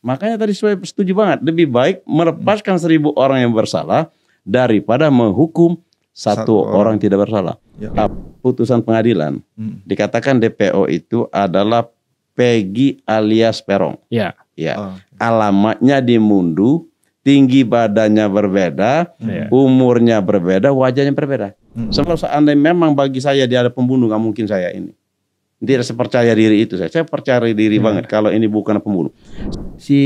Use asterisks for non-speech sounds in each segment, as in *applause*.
Makanya tadi saya setuju banget, lebih baik melepaskan hmm. seribu orang yang bersalah daripada menghukum satu, satu orang. orang tidak bersalah. Ya. Putusan pengadilan hmm. dikatakan DPO itu adalah Peggy alias Perong. Ya. Ya. Oh. Alamatnya di Mundu, tinggi badannya berbeda, hmm. umurnya berbeda, wajahnya berbeda. Hmm. Sebab seandainya memang bagi saya dia ada pembunuh, nggak mungkin saya ini tidak sepercaya diri itu saya. Saya percaya diri hmm. banget kalau ini bukan pembunuh. Si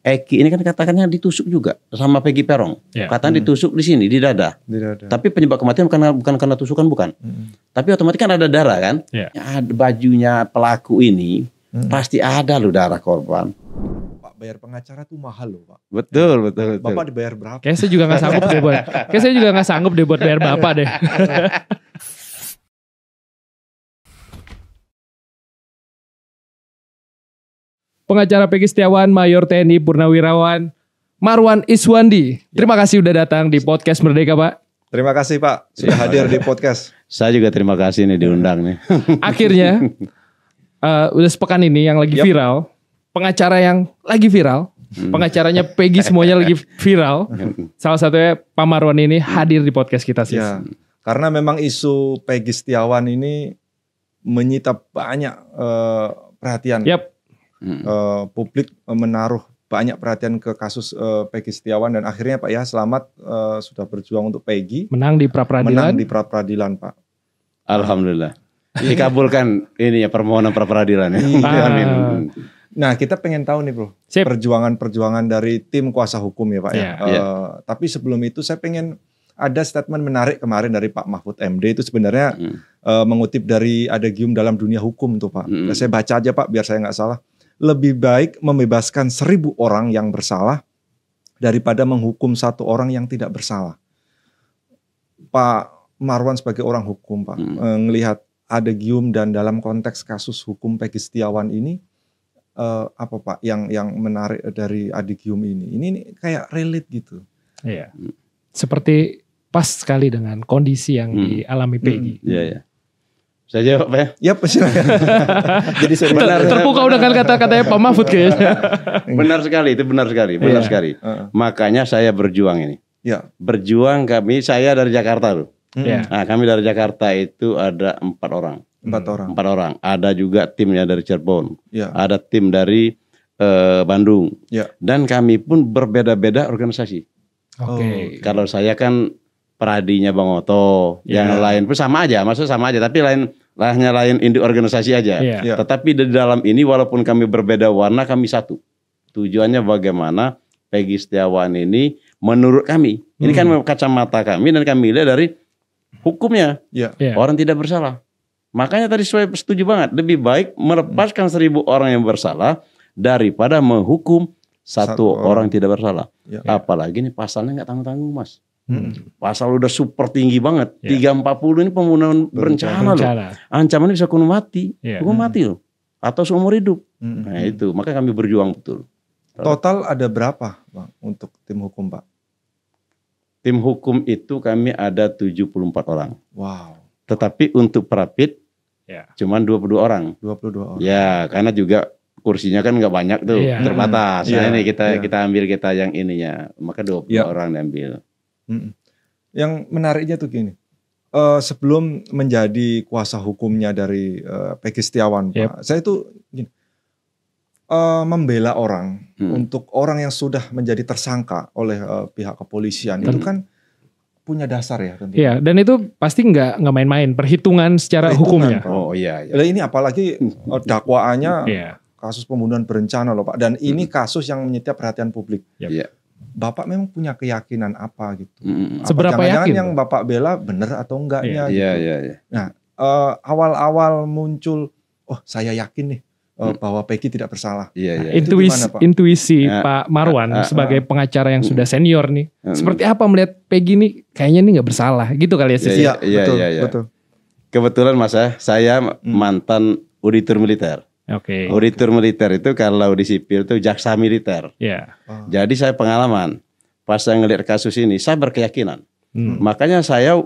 Eki ini kan katakannya ditusuk juga sama Peggy Perong. Yeah. Katanya hmm. ditusuk di sini di dada. di dada. Tapi penyebab kematian bukan bukan karena tusukan bukan. Hmm. Tapi otomatis kan ada darah kan. Yeah. Ya, ya bajunya pelaku ini hmm. pasti ada loh darah korban. Pak bayar pengacara tuh mahal loh pak. Betul betul. betul. Bapak dibayar berapa? Kayaknya saya juga nggak sanggup deh buat. Kayaknya saya juga nggak sanggup deh buat bayar bapak deh. *laughs* pengacara Peggy Setiawan, Mayor TNI Purnawirawan Marwan Iswandi. Terima ya. kasih sudah datang di podcast Merdeka, Pak. Terima kasih Pak sudah ya. hadir di podcast. Saya juga terima kasih nih diundang nih. *laughs* Akhirnya uh, udah sepekan ini yang lagi yep. viral, pengacara yang lagi viral, hmm. pengacaranya Peggy semuanya lagi *laughs* viral. Salah satunya Pak Marwan ini hadir di podcast kita sih. Ya, karena memang isu Peggy Setiawan ini menyita banyak uh, perhatian. Yep hmm. uh, publik menaruh banyak perhatian ke kasus uh, Peggy Setiawan dan akhirnya Pak ya selamat uh, sudah berjuang untuk Peggy menang di pra peradilan menang di pra peradilan Pak Alhamdulillah dikabulkan ini ya permohonan pra peradilan ya iya. *laughs* Amin nah kita pengen tahu nih Bro perjuangan-perjuangan dari tim kuasa hukum ya Pak yeah, ya uh, iya. iya. yeah. tapi sebelum itu saya pengen ada statement menarik kemarin dari Pak Mahfud MD itu sebenarnya hmm. uh, mengutip dari ada gium dalam dunia hukum tuh Pak. Hmm. Saya baca aja Pak biar saya nggak salah lebih baik membebaskan seribu orang yang bersalah daripada menghukum satu orang yang tidak bersalah. Pak Marwan sebagai orang hukum, Pak, hmm. e, adegium dan dalam konteks kasus hukum Peggy Setiawan ini uh, apa Pak yang yang menarik dari adikium ini? Ini, ini kayak relate gitu. Iya. Hmm. Seperti pas sekali dengan kondisi yang hmm. dialami Peggy. Hmm. Iya, hmm. yeah, Yeah. Ya? *laughs* Saya jawab ya? Ya yep, pasti. Jadi benar. Terpukau dengan kata-katanya Pak Mahfud kayaknya. *laughs* benar sekali, itu benar sekali, benar yeah. sekali. Uh. Makanya saya berjuang ini. Ya. Yeah. Berjuang kami, saya dari Jakarta tuh. Yeah. Nah, kami dari Jakarta itu ada empat orang. Empat orang. Empat orang. Ada juga timnya dari Cirebon. Yeah. Ada tim dari uh, Bandung. Yeah. Dan kami pun berbeda-beda organisasi. Oke. Oh, okay. Kalau saya kan peradinya Bang Oto, yeah. yang iya. lain pun sama aja, maksudnya sama aja, tapi lain hanya lain induk organisasi aja. Yeah. Yeah. Tetapi di dalam ini walaupun kami berbeda warna kami satu. Tujuannya bagaimana Peggy Setiawan ini menurut kami, hmm. ini kan hmm. kacamata kami dan kami lihat dari hukumnya. Yeah. Yeah. Orang tidak bersalah. Makanya tadi saya setuju banget, lebih baik melepaskan seribu orang yang bersalah daripada menghukum satu, satu orang, orang tidak bersalah. Yeah. Apalagi ini pasalnya nggak tanggung-tanggung, Mas. Hmm. Pasal udah super tinggi banget. Yeah. Ya. 340 ini pembunuhan berencana, berencana loh. Ancamannya bisa kuno mati. Yeah. Hukum mati loh. Atau seumur hidup. Hmm. Nah itu, makanya kami berjuang betul. Total ada berapa Bang untuk tim hukum Pak? Tim hukum itu kami ada 74 orang. Wow. Tetapi untuk perapit yeah. cuman 22 orang. 22 orang. Ya, karena juga kursinya kan nggak banyak tuh, yeah. terbatas. Yeah. Nah, ya. ini kita yeah. kita ambil kita yang ininya, maka 22 yeah. orang diambil. Yang menariknya tuh gini, uh, sebelum menjadi kuasa hukumnya dari uh, Peggy Setiawan, yep. Pak, saya itu gini, uh, membela orang hmm. untuk orang yang sudah menjadi tersangka oleh uh, pihak kepolisian Tentu. itu kan punya dasar ya tentu. Iya, dan itu pasti nggak nggak main-main perhitungan secara perhitungan, hukumnya. Oh iya. iya. ini apalagi uh, dakwaannya yeah. kasus pembunuhan berencana loh Pak, dan ini hmm. kasus yang menyita perhatian publik. Yep. Iya. Bapak memang punya keyakinan apa gitu. Hmm. Apa Seberapa jangan yakin? yang Bapak bela benar atau enggaknya yeah. gitu. Yeah, yeah, yeah. Nah, eh, awal-awal muncul oh saya yakin nih uh, bahwa Peggy tidak bersalah. Iya, nah, iya. Intuisi, Pak? intuisi nah, Pak Marwan uh, uh, uh, sebagai ah. pengacara yang sudah mm. senior nih, uh, uh, seperti apa melihat Peggy nih kayaknya ini nggak bersalah gitu kali ya iya, sih. Ya? Iya, iya, betul, iya, iya. betul. Kebetulan Mas ya, saya mantan auditor militer. Oke. Okay. Auditor militer itu kalau di sipil itu jaksa militer. Iya. Yeah. Oh. Jadi saya pengalaman pas saya ngelihat kasus ini, saya berkeyakinan. Hmm. Makanya saya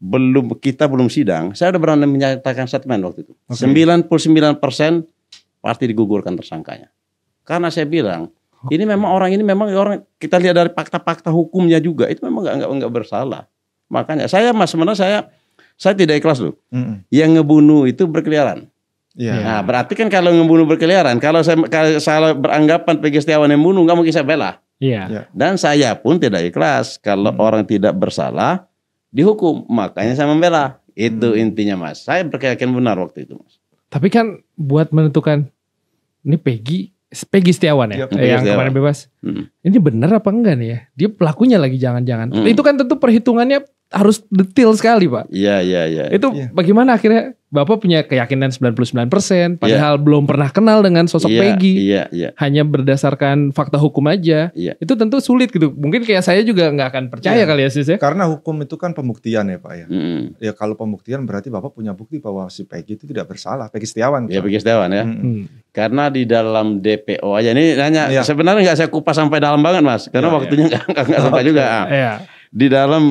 belum kita belum sidang, saya udah berani menyatakan statement waktu itu. Okay. 99% pasti digugurkan tersangkanya. Karena saya bilang, ini memang orang ini memang orang kita lihat dari fakta-fakta hukumnya juga itu memang enggak enggak, enggak bersalah. Makanya saya mas sebenarnya saya saya tidak ikhlas loh. Mm -hmm. Yang ngebunuh itu berkeliaran. Yeah. Nah, berarti kan kalau membunuh berkeliaran, kalau saya kalau saya beranggapan pegi Setiawan yang bunuh, nggak mungkin saya bela. Iya. Yeah. Dan saya pun tidak ikhlas kalau hmm. orang tidak bersalah dihukum, makanya saya membela. Itu hmm. intinya, Mas. Saya berkeyakinan benar waktu itu, Mas. Tapi kan buat menentukan ini pegi pegi Setiawan ya, ya yang kemarin bebas. Hmm. Ini benar apa enggak nih ya? Dia pelakunya lagi jangan-jangan. Hmm. Itu kan tentu perhitungannya harus detail sekali pak. Iya iya iya. Itu ya. bagaimana akhirnya bapak punya keyakinan 99% iya. padahal ya. belum pernah kenal dengan sosok ya, Peggy. Iya iya. Hanya berdasarkan fakta hukum aja. Iya. Itu tentu sulit gitu. Mungkin kayak saya juga nggak akan percaya ya. kali ya sis ya. Karena hukum itu kan pembuktian ya pak ya. Mm. Ya kalau pembuktian berarti bapak punya bukti bahwa si Peggy itu tidak bersalah. Peggy Setiawan. Iya Peggy Setiawan ya. Mm. Karena di dalam DPO aja ini nanya ya. sebenarnya nggak saya kupas sampai dalam banget mas. Karena ya, waktunya iya. nggak ya. sampai okay. juga. Ah. Iya. Di dalam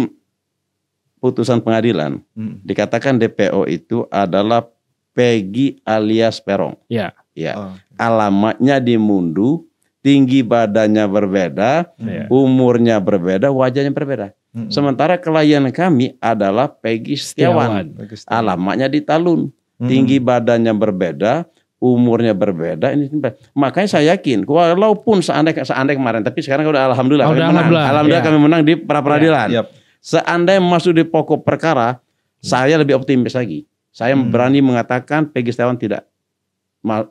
putusan pengadilan hmm. dikatakan DPO itu adalah Peggy alias Perong. Ya. Ya. Oh. Alamatnya di Mundu, tinggi badannya berbeda, hmm. umurnya berbeda, wajahnya berbeda. Hmm. Sementara klien kami adalah Peggy Setiawan. Setiawan. Alamatnya di Talun, hmm. tinggi badannya berbeda, umurnya berbeda ini makanya saya yakin walaupun seandainya seandainya kemarin tapi sekarang udah alhamdulillah oh, kami udah menang alhamdulillah, alhamdulillah ya. kami menang di pra peradilan ya. Seandainya masuk di pokok perkara, saya lebih optimis lagi. Saya hmm. berani mengatakan pegi Setiawan tidak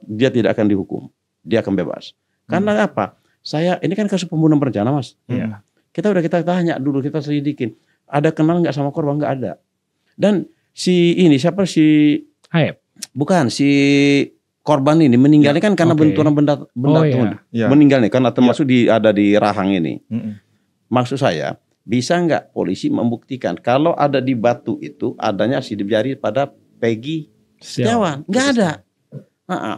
dia tidak akan dihukum. Dia akan bebas. Hmm. Karena apa? Saya ini kan kasus pembunuhan berencana, Mas. Iya. Hmm. Kita udah kita tanya dulu, kita selidikin. Ada kenal nggak sama korban? Nggak ada. Dan si ini siapa si Hayep? Bukan si korban ini meninggalnya ya, kan karena okay. benturan benda benda oh, iya. iya. meninggalnya karena termasuk masuk iya. di ada di rahang ini. Mm -mm. Maksud saya bisa nggak polisi membuktikan kalau ada di batu itu adanya sidik jari pada Peggy Setiawan? Nggak ada. Ha-ha.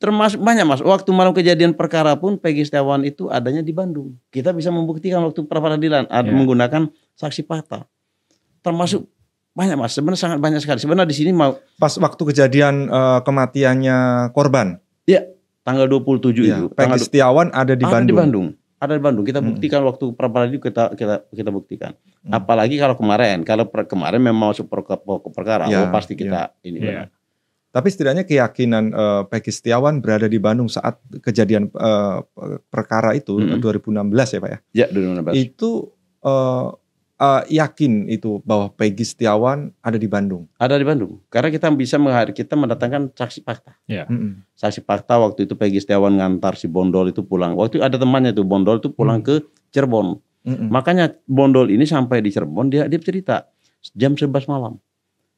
termasuk banyak mas. Waktu malam kejadian perkara pun Peggy Setiawan itu adanya di Bandung. Kita bisa membuktikan waktu peradilan ada ya. yeah. menggunakan saksi fakta. Termasuk banyak mas. Sebenarnya sangat banyak sekali. Sebenarnya di sini mau pas waktu kejadian uh, kematiannya korban. Iya. Tanggal 27 ya, itu. Peggy tanggal, Setiawan ada di ada Bandung. Di Bandung ada di Bandung. Kita hmm. buktikan hmm. waktu pra kita kita kita buktikan. Hmm. Apalagi kalau kemarin, kalau per, kemarin memang masuk per, per, perkara, ya, oh pasti kita ya. ini ya. Tapi setidaknya keyakinan uh, Peggy Setiawan berada di Bandung saat kejadian uh, perkara itu hmm. 2016 ya Pak ya. Ya 2016. Itu uh, uh, yakin itu bahwa Peggy Setiawan ada di Bandung. Ada di Bandung. Karena kita bisa menghari, kita mendatangkan saksi fakta. Yeah. Mm -hmm. Saksi fakta waktu itu Peggy Setiawan ngantar si Bondol itu pulang. Waktu itu ada temannya tuh Bondol itu pulang mm ke Cirebon. Mm -hmm. Makanya Bondol ini sampai di Cirebon dia dia cerita jam 11 malam.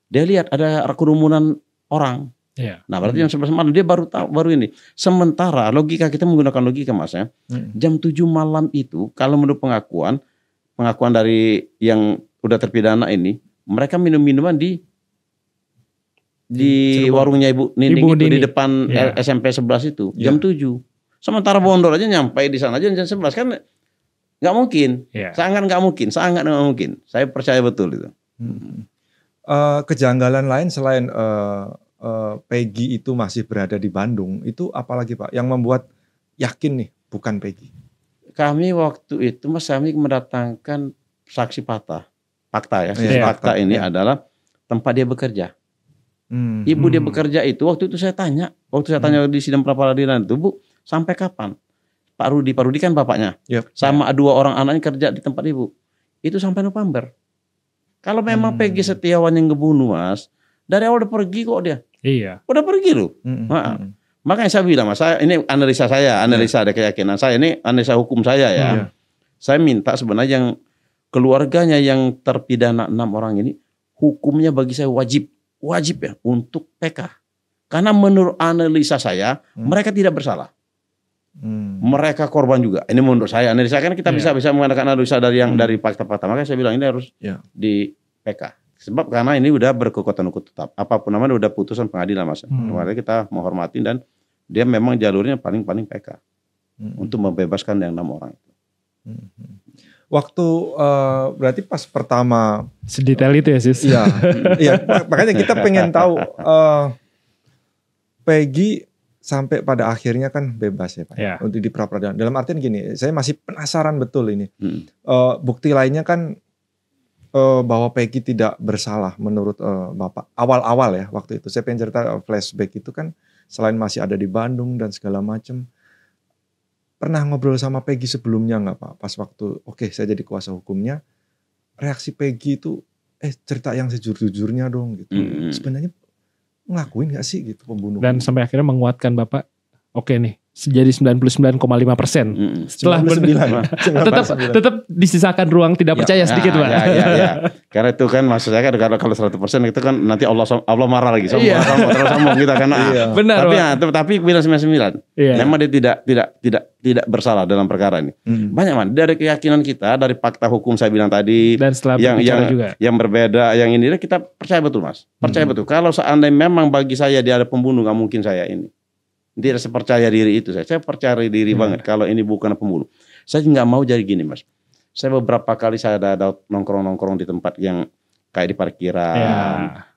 Dia lihat ada kerumunan orang. Yeah. Nah berarti mm -hmm. jam 11 malam dia baru tahu baru ini. Sementara logika kita menggunakan logika mas ya. Mm -hmm. Jam 7 malam itu kalau menurut pengakuan pengakuan dari yang udah terpidana ini, mereka minum minuman di di Cirebon. warungnya Ibu Nining Ibu itu Nini. di depan ya. SMP 11 itu ya. jam 7. Sementara Bondor aja nyampe di sana aja jam 11 kan nggak mungkin. ya. Sangat nggak mungkin, sangat nggak mungkin. Saya percaya betul itu. Hmm. Uh, kejanggalan lain selain uh, uh, Peggy itu masih berada di Bandung, itu apalagi Pak yang membuat yakin nih bukan Peggy? kami waktu itu Mas kami mendatangkan saksi patah. Fakta ya, saksi yeah, iya. fakta yeah. ini yeah. adalah tempat dia bekerja. Hmm. Ibu dia hmm. bekerja itu waktu itu saya tanya, waktu saya tanya hmm. di sidang pra peradilan itu, Bu, sampai kapan? Pak Rudi, Pak Rudi kan bapaknya. Yep. Sama yeah. dua orang anaknya kerja di tempat Ibu. Itu sampai November. Kalau memang hmm. Peggy Setiawan yang ngebunuh Mas, dari awal udah pergi kok dia. Iya. Udah pergi loh. Hmm. Maaf. hmm, nah, hmm, hmm. Makanya saya bilang, mas, saya, ini analisa saya, analisa yeah. keyakinan saya, ini analisa hukum saya ya. Yeah. Saya minta sebenarnya yang keluarganya yang terpidana enam orang ini, hukumnya bagi saya wajib, wajib ya untuk PK. Karena menurut analisa saya, hmm. mereka tidak bersalah. Hmm. Mereka korban juga. Ini menurut saya analisa karena kita yeah. bisa bisa mengadakan analisa dari yang hmm. dari fakta-fakta. Makanya saya bilang ini harus yeah. di PK. Sebab karena ini udah berkekuatan hukum tetap. Apapun namanya udah putusan pengadilan mas. Hmm. Makanya kita menghormati dan dia memang jalurnya paling-paling PK. Hmm. Untuk membebaskan yang enam orang itu. Hmm. Waktu uh, berarti pas pertama sedetail itu ya sis. Ya, iya, *laughs* iya makanya kita pengen tahu uh, Peggy sampai pada akhirnya kan bebas ya pak ya. untuk di pra peradilan. Dalam artian gini, saya masih penasaran betul ini. Hmm. Uh, bukti lainnya kan uh, bahwa Peggy tidak bersalah menurut uh, Bapak? Awal-awal ya waktu itu. Saya pengen cerita eh, flashback itu kan selain masih ada di Bandung dan segala macam. Pernah ngobrol sama Peggy sebelumnya nggak Pak? Pas waktu oke okay, saya jadi kuasa hukumnya. Reaksi Peggy itu eh cerita yang sejujur-jujurnya dong gitu. -hmm. Sebenarnya ngelakuin gak sih gitu pembunuh? Dan sampai akhirnya menguatkan Bapak, oke okay nih jadi 99,5 persen. Hmm. Setelah 99, persen. *laughs* tetap tetap disisakan ruang tidak ya, percaya ya, sedikit, pak. Ya, ya, ya. *laughs* Karena itu kan maksudnya kan kalau kalau 100 persen itu kan nanti Allah Allah marah lagi sombong, yeah. terus sombong kita karena *laughs* ah. Iya. Benar. Ya, tapi ya, tapi bilang 99, yeah. memang dia tidak tidak tidak tidak bersalah dalam perkara ini. Hmm. Banyak man dari keyakinan kita, dari fakta hukum saya bilang tadi, dan setelah yang yang juga. yang berbeda, yang ini kita percaya betul mas, percaya hmm. betul. Kalau seandainya memang bagi saya dia ada pembunuh, nggak mungkin saya ini. Tidak sepercaya diri itu. Saya, saya percaya diri hmm. banget kalau ini bukan pemulung. Saya nggak mau jadi gini mas. Saya beberapa kali saya ada, ada nongkrong-nongkrong di tempat yang kayak di parkiran. Ya.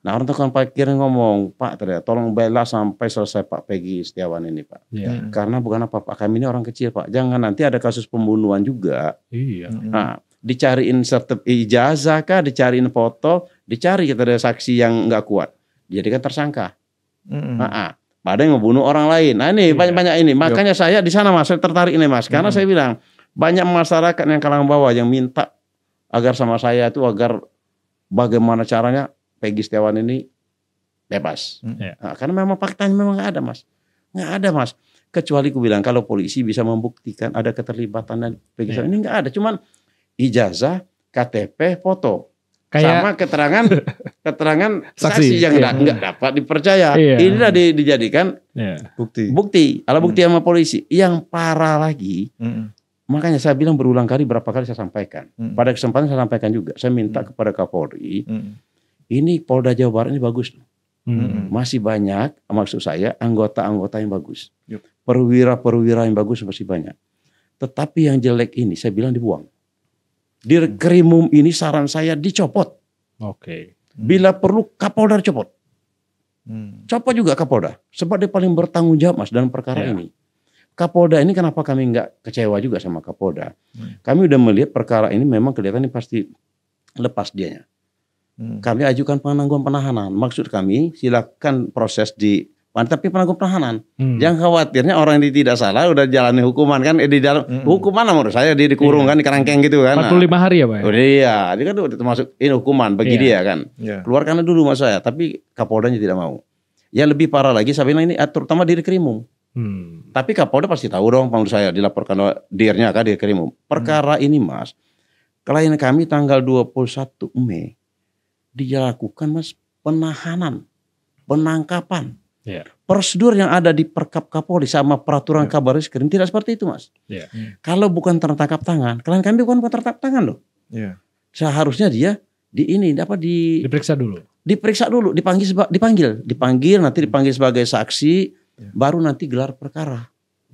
Nah orang tukang parkiran ngomong, Pak ternyata tolong bela sampai selesai Pak Peggy Setiawan ini Pak. Ya. Hmm. Karena bukan apa Pak kami ini orang kecil Pak. Jangan nanti ada kasus pembunuhan juga. Iya. Hmm. Nah, dicariin sertif ijazah kah, dicariin foto, dicari kita ada saksi yang nggak kuat, Jadi kan tersangka. Mm -hmm. nah, ah pada yang membunuh orang lain. Nah ini iya. banyak-banyak ini. Iya. Makanya Yo. saya di sana Mas saya tertarik ini Mas karena -hmm. saya bilang banyak masyarakat yang kalangan bawah yang minta agar sama saya itu agar bagaimana caranya Peggy Setiawan ini bebas. -hmm. Nah, karena memang faktanya memang nggak ada Mas. Nggak ada Mas. Kecuali ku bilang kalau polisi bisa membuktikan ada keterlibatan dan Peggy yeah. Setiawan ini nggak ada. Cuman ijazah, KTP, foto. Kayak... sama keterangan *laughs* keterangan saksi, saksi yang iya. nggak dapat dipercaya. Iya. Inilah di, dijadikan iya. bukti. Bukti, alat bukti hmm. sama polisi. Yang parah lagi, hmm. makanya saya bilang berulang kali berapa kali saya sampaikan. Hmm. Pada kesempatan saya sampaikan juga, saya minta hmm. kepada Kapolri, hmm. ini Polda Jawa Barat ini bagus. Hmm. hmm. Masih banyak, maksud saya anggota-anggota yang bagus. Perwira-perwira yang bagus masih banyak. Tetapi yang jelek ini saya bilang dibuang. Dirkrimum ini saran saya dicopot. Oke. Okay. Bila perlu Kapolda copot. Hmm. Copot juga Kapolda. Sebab dia paling bertanggung jawab mas dalam perkara ya. ini. Kapolda ini kenapa kami nggak kecewa juga sama Kapolda. Hmm. Kami udah melihat perkara ini memang kelihatan ini pasti lepas dianya. Hmm. Kami ajukan penangguhan penahanan. Maksud kami silakan proses di tapi pelaku penahanan. Hmm. Yang khawatirnya orang ini tidak salah udah jalani hukuman kan eh, di dalam hmm. hukuman menurut saya dia dikurung iya. kan di kerangkeng gitu kan. 45 nah. hari ya Pak. Oh, iya, dia kan udah termasuk ini hukuman bagi yeah. dia kan. Yeah. Keluar dulu mas saya, tapi Kapoldanya tidak mau. Yang lebih parah lagi sabina ini eh, terutama diri Krimum. Hmm. Tapi Kapolda pasti tahu dong menurut saya dilaporkan dirnya kan di Krimum. Perkara hmm. ini Mas, klien kami tanggal 21 Mei dilakukan mas penahanan, penangkapan Yeah. Prosedur yang ada di Perkap Kapolri sama peraturan yeah. kabar reskrim tidak seperti itu, Mas. Yeah. Hmm. Yeah. Kalau bukan tertangkap tangan, kalian kami bukan bukan tertangkap tangan loh. Yeah. Seharusnya dia di ini apa di diperiksa dulu. Diperiksa dulu, dipanggil dipanggil, dipanggil nanti dipanggil sebagai saksi, yeah. baru nanti gelar perkara.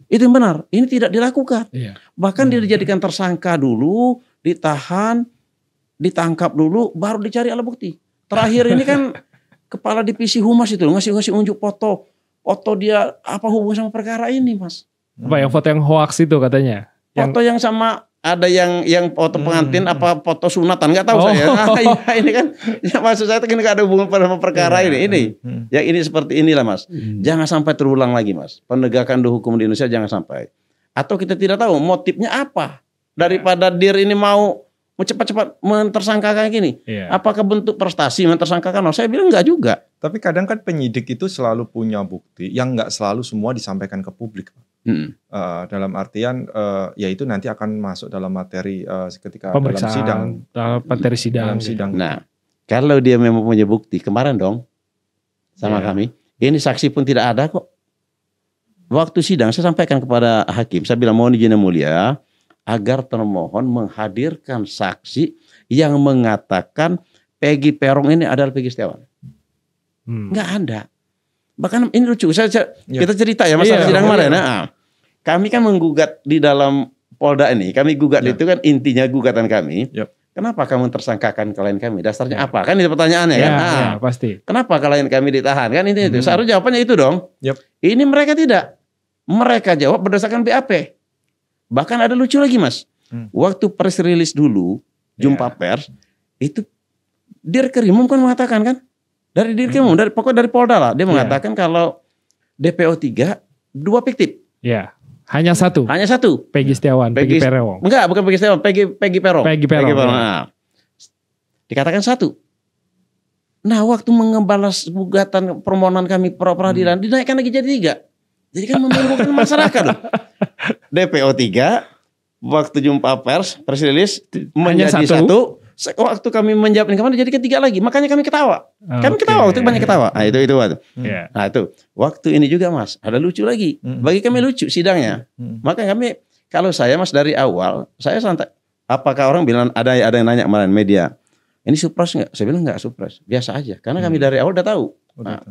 Itu yang benar. Ini tidak dilakukan. Yeah. Bahkan yeah. dia dijadikan tersangka dulu, ditahan, ditangkap dulu, baru dicari alat bukti. Terakhir ini kan *laughs* kepala divisi humas itu ngasih ngasih unjuk foto foto dia apa hubungan sama perkara ini mas apa yang foto yang hoax itu katanya foto yang, yang sama ada yang yang foto hmm. pengantin hmm. apa foto sunatan nggak tahu oh. saya *laughs* nah, ya, ini kan ya maksud saya ini ada hubungan sama perkara iya, ini ini hmm. ya ini seperti inilah mas hmm. jangan sampai terulang lagi mas penegakan hukum di Indonesia jangan sampai atau kita tidak tahu motifnya apa daripada iya. dir ini mau mau cepat-cepat mentersangkakan gini. Yeah. Apakah bentuk prestasi mentersangkakan? Oh, saya bilang enggak juga. Tapi kadang kan penyidik itu selalu punya bukti yang enggak selalu semua disampaikan ke publik. Hmm. Uh, dalam artian uh, ya itu nanti akan masuk dalam materi uh, ketika dalam sidang. Materi sidang. Dalam gitu. sidang. Nah, kalau dia memang punya bukti, kemarin dong sama yeah. kami, ini saksi pun tidak ada kok. Waktu sidang saya sampaikan kepada hakim, saya bilang mohon izin yang mulia, agar termohon menghadirkan saksi yang mengatakan Peggy Perong ini adalah Peggy Setiawan. Hmm. Nggak ada. Bahkan ini lucu. Saya, saya ya. kita cerita ya masalah ya, sidang iya. kemarin. Ya. Nah, ah, kami kan menggugat di dalam Polda ini. Kami gugat ya. itu kan intinya gugatan kami. Ya. Kenapa kamu tersangkakan klien kami? Dasarnya ya. apa? Kan itu pertanyaannya ya, kan. Ya, ah, iya, pasti. Kenapa klien kami ditahan? Kan itu hmm. itu. Seharusnya jawabannya itu dong. Yep. Ini mereka tidak. Mereka jawab berdasarkan BAP. Bahkan ada lucu lagi mas. Hmm. Waktu press release dulu, jumpa yeah. pers, itu Dirkrimum kan mengatakan kan, dari Dirkrimum, hmm. dari pokoknya dari Polda lah, dia yeah. mengatakan kalau DPO 3 dua fiktif. Iya. Yeah. Hanya satu. Hanya satu. Peggy iya. Setiawan, Peggy, Peggy Perong. Enggak, bukan Peggy Setiawan, Peggy Peggy Perong. Peggy Perong. Peggy Perong. Iya. Nah, dikatakan satu. Nah, waktu mengembalas gugatan permohonan kami pra peradilan hmm. dinaikkan lagi jadi tiga. Jadi kan membingungkan masyarakat loh. DPO 3 waktu jumpa pers, persilis menjadi satu. satu. Waktu kami menjawab ini kemana jadi ketiga lagi, makanya kami ketawa. Okay. Oh, kami ketawa waktu banyak ketawa. Nah, itu itu waktu. Hmm. Yeah. Nah, itu waktu ini juga Mas, ada lucu lagi. Hmm. Bagi kami lucu sidangnya. Hmm. Makanya kami kalau saya Mas dari awal, saya santai. Apakah orang bilang ada ada yang nanya kemarin media, ini surprise nggak? Saya bilang nggak surprise, biasa aja. Karena kami dari awal udah tahu. Nah,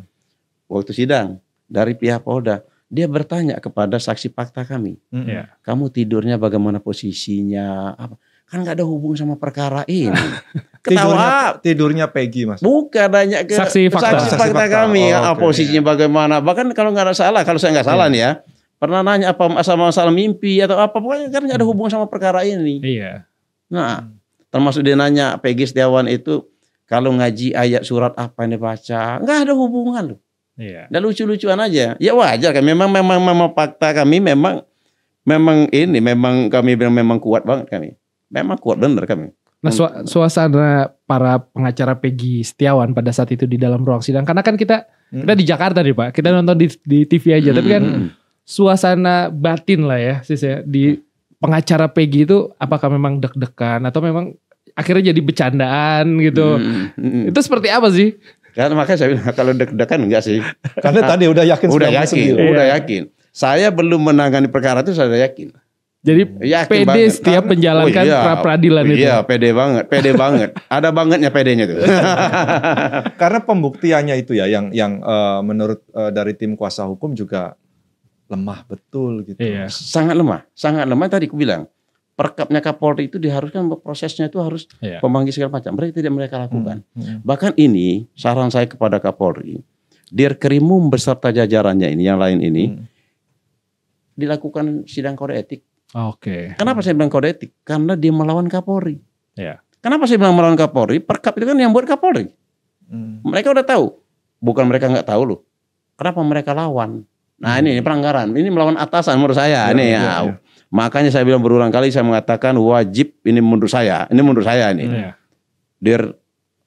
waktu sidang dari pihak Polda, dia bertanya kepada saksi fakta kami, mm -hmm. kamu tidurnya bagaimana posisinya, apa? kan nggak ada hubung sama perkara ini. *laughs* Ketawa tidurnya, tidurnya Peggy mas. Bukan banyak ke saksi fakta, saksi fakta, fakta kami, oh, ah, okay. posisinya bagaimana. Bahkan kalau nggak ada salah, kalau saya nggak salah yeah. nih ya, pernah nanya apa sama masalah mimpi atau apa, pokoknya kan gak ada hubung sama perkara ini. Iya. Nah, hmm. termasuk dia nanya Peggy Setiawan itu kalau ngaji ayat surat apa yang dibaca, nggak ada hubungan loh. Iya. Dan lucu-lucuan aja. Ya wajar kan. Memang, memang, memang fakta kami memang, memang ini, memang kami bilang memang kuat banget kami. Memang kuat bener kami. Nah suasana para pengacara Peggy Setiawan pada saat itu di dalam ruang sidang, karena kan kita mm. kita di Jakarta nih pak, kita nonton di, di TV aja, Mm. tapi kan hmm. suasana batin lah ya sis ya di pengacara Peggy itu apakah memang deg-degan atau memang akhirnya jadi bercandaan gitu? Mm. Itu seperti apa sih? Karena makanya saya bilang kalau deg-degan enggak sih. *laughs* Karena nah, tadi udah yakin udah yakin, iya. udah yakin. Saya belum menangani perkara itu saya yakin. Jadi yakin PD banget. setiap ah, menjalankan oh iya, pra peradilan iya, itu. Iya, pede banget, pede *laughs* banget. Ada bangetnya pedenya nya tuh. *laughs* Karena pembuktiannya itu ya yang yang uh, menurut uh, dari tim kuasa hukum juga lemah betul gitu. Iya. Sangat lemah, sangat lemah tadi aku bilang perkapnya Kapolri itu diharuskan prosesnya itu harus ya. pemanggil segala macam. Mereka tidak mereka lakukan. Hmm. Hmm. Bahkan ini saran saya kepada Kapolri, Dirkrimum beserta jajarannya ini yang lain ini hmm. dilakukan sidang kode etik. Oke. Okay. Kenapa hmm. saya bilang kode etik? Karena dia melawan Kapolri. Ya. Kenapa saya bilang melawan Kapolri? Perkap itu kan yang buat Kapolri. Hmm. Mereka udah tahu. Bukan mereka nggak tahu loh. Kenapa mereka lawan? Nah hmm. ini, ini pelanggaran. Ini melawan atasan menurut saya. Iya, iya, ya, ini ya. ya. ya Makanya saya bilang berulang kali saya mengatakan wajib ini menurut saya, ini menurut saya ini. Hmm, iya. yeah. Dir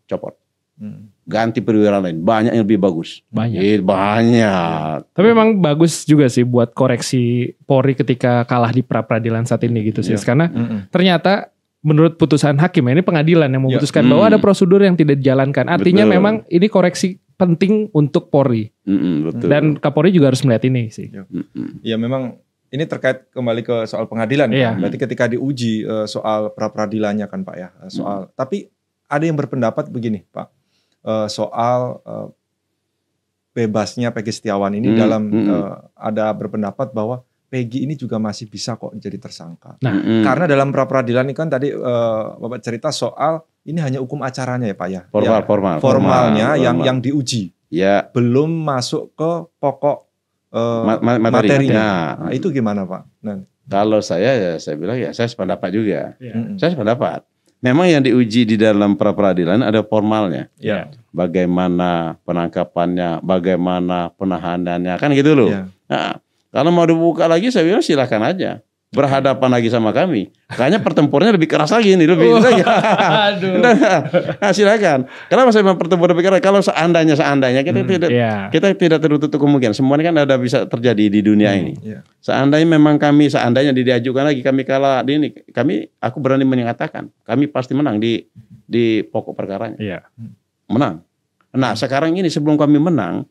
copot. Hmm. Ganti perwira lain, banyak yang lebih bagus. Banyak. Eh, banyak. Tapi memang bagus juga sih buat koreksi Polri ketika kalah di pra peradilan saat ini gitu sih. Yeah. Karena mm -mm. ternyata menurut putusan hakim ya, ini pengadilan yang memutuskan yeah. Iya. mm. bahwa ada prosedur yang tidak dijalankan. Artinya betul. memang ini koreksi penting untuk Polri. Mm -mm, Dan Kapolri juga harus melihat ini sih. Ya, mm -mm. ya memang ini terkait kembali ke soal pengadilan iya. kan. Berarti ketika diuji eh, soal pra peradilannya kan Pak ya. Eh, soal hmm. tapi ada yang berpendapat begini, Pak. Eh, soal bebasnya Peggy Setiawan ini hmm. dalam hmm. ada berpendapat bahwa Peggy ini juga masih bisa kok jadi tersangka. Nah, hmm. karena dalam pra peradilan ini kan tadi Bapak cerita soal ini hanya hukum acaranya ya Pak ya. Formal, ya formal. Formalnya formal, yang yang diuji. Ya. Belum masuk ke pokok uh, Ma materinya. materinya. Nah, itu gimana Pak? Nah. Kalau saya ya saya bilang ya saya sependapat juga. Ya. Saya sependapat. Memang yang diuji di dalam pra peradilan ada formalnya. Ya. Bagaimana penangkapannya, bagaimana penahanannya, kan gitu loh. Ya. Nah, kalau mau dibuka lagi saya bilang silahkan aja berhadapan lagi sama kami. Kayaknya pertempurannya lebih keras lagi ini lebih. Uh, aduh. *laughs* Nah, nah, silakan. Kenapa saya pertempuran lebih keras? Kalau seandainya seandainya kita hmm, tidak yeah. kita tidak tertutup kemungkinan. Semuanya kan ada bisa terjadi di dunia hmm, ini. Yeah. Seandainya memang kami seandainya diajukan lagi kami kalah di ini, kami aku berani menyatakan kami pasti menang di di pokok perkaranya. Yeah. Menang. Nah, sekarang ini sebelum kami menang,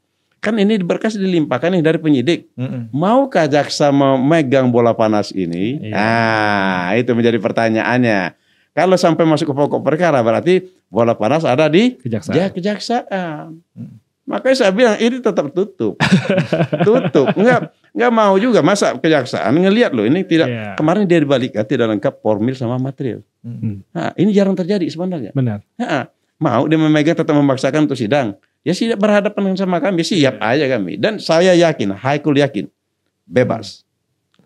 kan ini berkas dilimpahkan nih dari penyidik. Mm-mm. Maukah jaksa memegang bola panas ini? Iya. Nah, itu menjadi pertanyaannya. Kalau sampai masuk ke pokok perkara berarti bola panas ada di kejaksaan. Ya, kejaksaan. Mm. Makanya saya bilang ini tetap tutup. *laughs* tutup. Enggak enggak mau juga masa kejaksaan ngelihat loh ini tidak yeah. kemarin dia kan tidak lengkap formil sama material. mm Nah, ini jarang terjadi sebenarnya. Benar. Nah, mau dia memegang tetap memaksakan untuk sidang Ya tidak berhadapan sama kami, siap iya. aja kami. Dan saya yakin, Haikul yakin, bebas.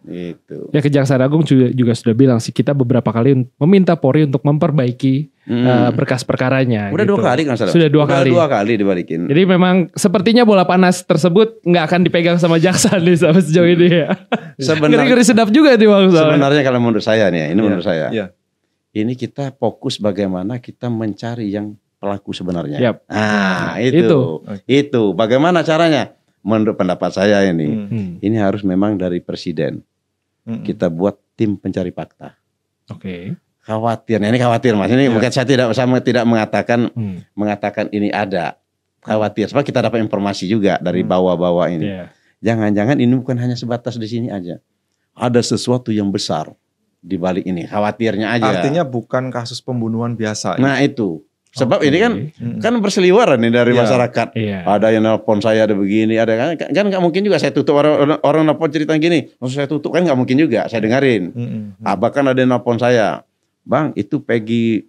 Itu. Ya Kejaksaan Agung juga, juga sudah bilang sih kita beberapa kali meminta Polri untuk memperbaiki hmm. uh, berkas perkaranya. Sudah gitu. dua kali kan salah. Sudah dua kali. Dua kali dibalikin. Jadi memang sepertinya bola panas tersebut nggak akan dipegang sama jaksa nih sampai sejauh ini ya. *laughs* Sebenarnya ngeri sedap juga nih bang. Sebenarnya kalau menurut saya nih, ya, ini ya. menurut saya. Ya. Ini kita fokus bagaimana kita mencari yang pelaku sebenarnya. Yep. Nah, nah, itu. Itu. Okay. itu. Bagaimana caranya? Menurut pendapat saya ini, hmm. hmm. ini harus memang dari presiden. Hmm. Kita buat tim pencari fakta. Oke. Okay. Khawatir, nah, ini khawatir mas. Ini yeah. bukan saya tidak sama tidak mengatakan hmm. mengatakan ini ada. Hmm. Khawatir, sebab kita dapat informasi juga dari hmm. bawah-bawah ini. jangan iya. Jangan-jangan ini bukan hanya sebatas di sini aja. Ada sesuatu yang besar di balik ini. Khawatirnya aja. Artinya bukan kasus pembunuhan biasa. Ya? Nah itu Sebab okay. ini kan hmm. kan berseliweran nih dari yeah. masyarakat. Yeah. Ada yang nelpon saya ada begini, ada kan kan nggak mungkin juga saya tutup orang orang, nelpon cerita gini, maksud saya tutup kan nggak mungkin juga. Saya dengerin. Hmm. Ah, bahkan ada yang nelpon saya, bang itu Peggy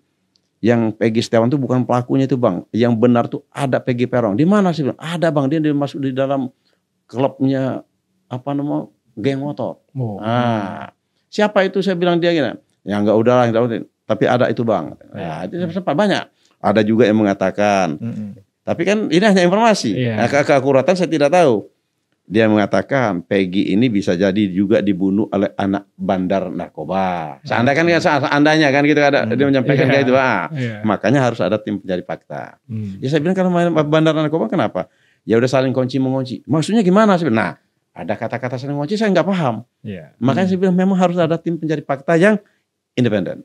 yang Peggy Setiawan itu bukan pelakunya itu bang. Yang benar tuh ada Peggy Perong. Di mana sih? Bang? Ada bang dia masuk di dalam klubnya apa nama geng motor. Oh. Ah siapa itu saya bilang dia gini. Ya nggak udahlah, tapi ada itu bang. ya. Nah, itu sempat banyak ada juga yang mengatakan. Mm -hmm. Tapi kan ini hanya informasi. Yeah. Nah, ke keakuratan saya tidak tahu. Dia mengatakan Peggy ini bisa jadi juga dibunuh oleh anak bandar narkoba. Seandainya kan seandainya kan gitu ada hmm. dia menyampaikan yeah. kayak itu, ah. Yeah. Makanya harus ada tim pencari fakta. Hmm. Ya saya bilang kalau bandar narkoba kenapa? Ya udah saling kunci mengunci. Maksudnya gimana sih? Nah, ada kata-kata saling mengunci saya nggak paham. Yeah. Makanya hmm. saya bilang memang harus ada tim pencari fakta yang independen.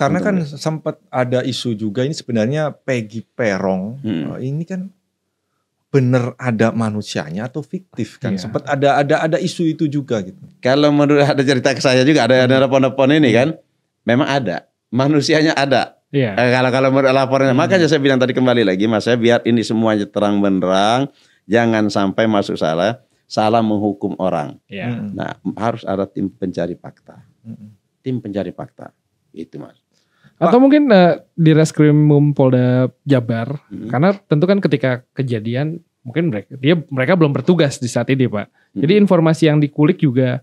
Karena kan sempat ada isu juga ini sebenarnya Peggy Perong hmm. Eh, ini kan bener ada manusianya atau fiktif kan iya. sempat ada ada ada isu itu juga gitu. Kalau menurut ada cerita ke saya juga ada hmm. ada telepon-telepon ini iya. kan memang ada manusianya ada. Iya. Eh, kalau kalau menurut laporannya hmm. makanya saya bilang tadi kembali lagi mas saya biar ini semuanya terang benderang jangan sampai masuk salah salah menghukum orang. Iya. Hmm. Nah harus ada tim pencari fakta. Hmm. Tim pencari fakta itu mas atau mungkin uh, di Reskrimum Polda Jabar, hmm. karena tentu kan ketika kejadian mungkin mereka dia mereka belum bertugas di saat ini, Pak. Hmm. Jadi informasi yang dikulik juga